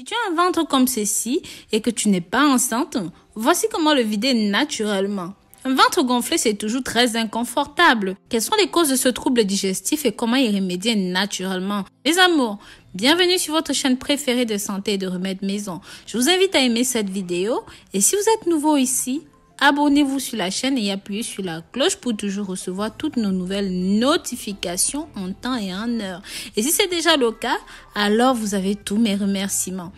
Si tu as un ventre comme ceci et que tu n'es pas enceinte, voici comment le vider naturellement. Un ventre gonflé, c'est toujours très inconfortable. Quelles sont les causes de ce trouble digestif et comment y remédier naturellement Mes amours, bienvenue sur votre chaîne préférée de santé et de remèdes maison. Je vous invite à aimer cette vidéo et si vous êtes nouveau ici, abonnez-vous sur la chaîne et appuyez sur la cloche pour toujours recevoir toutes nos nouvelles notifications en temps et en heure. Et si c'est déjà le cas, alors vous avez tous mes remerciements.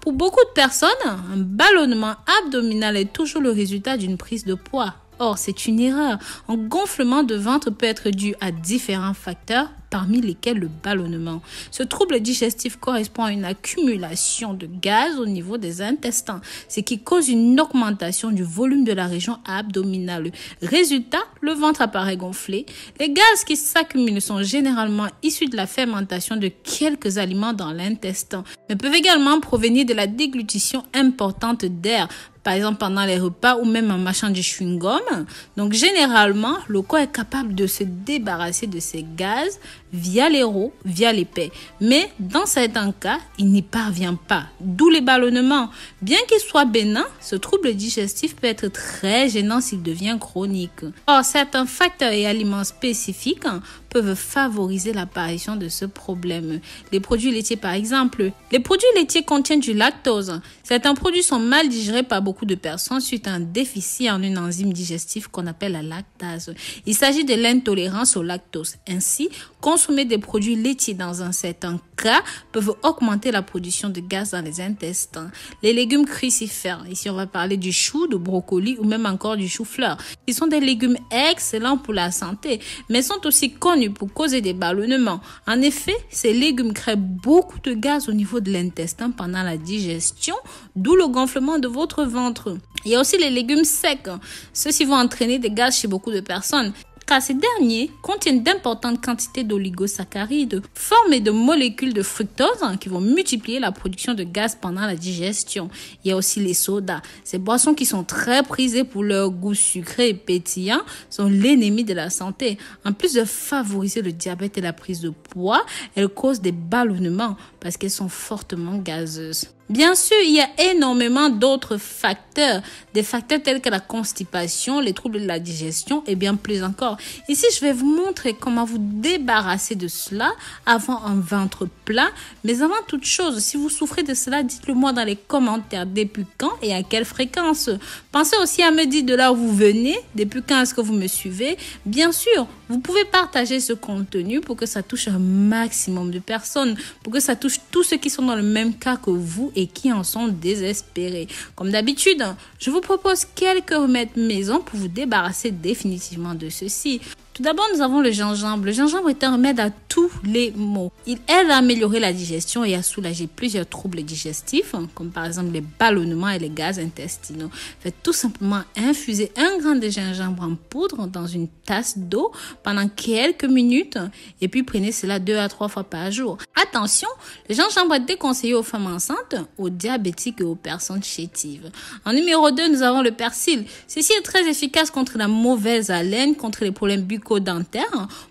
Pour beaucoup de personnes, un ballonnement abdominal est toujours le résultat d'une prise de poids. Or, c'est une erreur. Un gonflement de ventre peut être dû à différents facteurs, parmi lesquels le ballonnement. Ce trouble digestif correspond à une accumulation de gaz au niveau des intestins, ce qui cause une augmentation du volume de la région abdominale. Résultat, le ventre apparaît gonflé. Les gaz qui s'accumulent sont généralement issus de la fermentation de quelques aliments dans l'intestin, mais peuvent également provenir de la déglutition importante d'air, par exemple pendant les repas ou même en mâchant du chewing-gum. Donc généralement, le corps est capable de se débarrasser de ces gaz via les roues, via les Mais dans certains cas, il n'y parvient pas, d'où les ballonnements. Bien qu'il soit bénin, ce trouble digestif peut être très gênant s'il devient chronique certains facteurs et aliments spécifiques hein, favoriser l'apparition de ce problème. Les produits laitiers par exemple. Les produits laitiers contiennent du lactose. Certains produits sont mal digérés par beaucoup de personnes suite à un déficit en une enzyme digestive qu'on appelle la lactase. Il s'agit de l'intolérance au lactose. Ainsi, consommer des produits laitiers dans un certain cas peuvent augmenter la production de gaz dans les intestins. Les légumes crucifères, ici on va parler du chou, du brocoli ou même encore du chou-fleur, ils sont des légumes excellents pour la santé, mais sont aussi connus pour causer des ballonnements. En effet, ces légumes créent beaucoup de gaz au niveau de l'intestin pendant la digestion, d'où le gonflement de votre ventre. Il y a aussi les légumes secs. Ceux-ci vont entraîner des gaz chez beaucoup de personnes car ces derniers contiennent d'importantes quantités d'oligosaccharides formés de molécules de fructose hein, qui vont multiplier la production de gaz pendant la digestion. Il y a aussi les sodas. Ces boissons qui sont très prisées pour leur goût sucré et pétillant sont l'ennemi de la santé. En plus de favoriser le diabète et la prise de poids, elles causent des ballonnements parce qu'elles sont fortement gazeuses. Bien sûr, il y a énormément d'autres facteurs, des facteurs tels que la constipation, les troubles de la digestion et bien plus encore. Ici, je vais vous montrer comment vous débarrasser de cela avant un ventre plat. Mais avant toute chose, si vous souffrez de cela, dites-le moi dans les commentaires depuis quand et à quelle fréquence. Pensez aussi à me dire de là où vous venez, depuis quand est-ce que vous me suivez. Bien sûr, vous pouvez partager ce contenu pour que ça touche un maximum de personnes, pour que ça touche tous ceux qui sont dans le même cas que vous et qui en sont désespérés. Comme d'habitude, je vous propose quelques remèdes maison pour vous débarrasser définitivement de ceci. Tout d'abord, nous avons le gingembre. Le gingembre est un remède à tous les maux. Il aide à améliorer la digestion et à soulager plusieurs troubles digestifs, comme par exemple les ballonnements et les gaz intestinaux. Faites tout simplement infuser un grain de gingembre en poudre dans une tasse d'eau pendant quelques minutes et puis prenez cela deux à trois fois par jour. Attention, le gingembre est déconseillé aux femmes enceintes, aux diabétiques et aux personnes chétives. En numéro 2, nous avons le persil. Ceci est très efficace contre la mauvaise haleine, contre les problèmes buccaux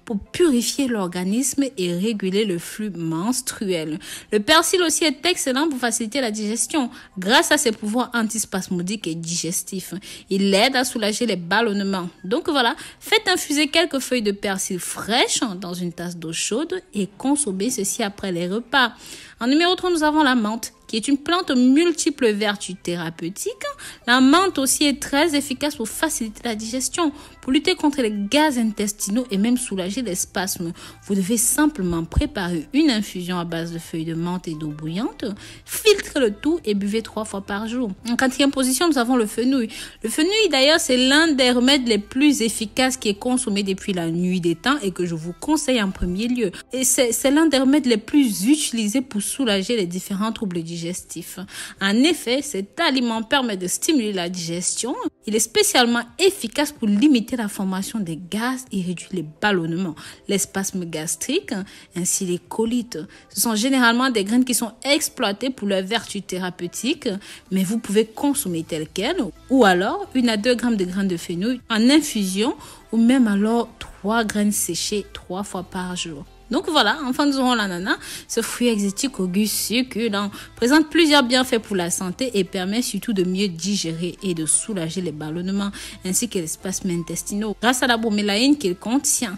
pour purifier l'organisme et réguler le flux menstruel. Le persil aussi est excellent pour faciliter la digestion grâce à ses pouvoirs antispasmodiques et digestifs. Il aide à soulager les ballonnements. Donc voilà, faites infuser quelques feuilles de persil fraîches dans une tasse d'eau chaude et consommez ceci après les repas. En numéro 3, nous avons la menthe qui est une plante aux multiples vertus thérapeutiques. La menthe aussi est très efficace pour faciliter la digestion, pour lutter contre les gaz intestinaux et même soulager les spasmes. Vous devez simplement préparer une infusion à base de feuilles de menthe et d'eau bouillante, filtrer le tout et buvez trois fois par jour. En quatrième position, nous avons le fenouil. Le fenouil, d'ailleurs, c'est l'un des remèdes les plus efficaces qui est consommé depuis la nuit des temps et que je vous conseille en premier lieu. Et c'est l'un des remèdes les plus utilisés pour soulager les différents troubles digestifs digestif. En effet, cet aliment permet de stimuler la digestion. Il est spécialement efficace pour limiter la formation des gaz et réduire les ballonnements, les spasmes gastriques, ainsi les colites. Ce sont généralement des graines qui sont exploitées pour leurs vertus thérapeutiques, mais vous pouvez consommer telles quelles ou alors une à 2 grammes de graines de fenouil en infusion ou même alors 3 graines séchées trois fois par jour. Donc voilà, enfin nous aurons l'ananas. Ce fruit exotique au goût succulent présente plusieurs bienfaits pour la santé et permet surtout de mieux digérer et de soulager les ballonnements ainsi que les spasmes intestinaux grâce à la bromélaïne qu'il contient.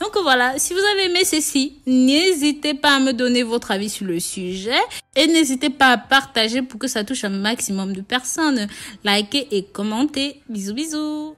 Donc voilà, si vous avez aimé ceci, n'hésitez pas à me donner votre avis sur le sujet et n'hésitez pas à partager pour que ça touche un maximum de personnes. Likez et commentez. Bisous bisous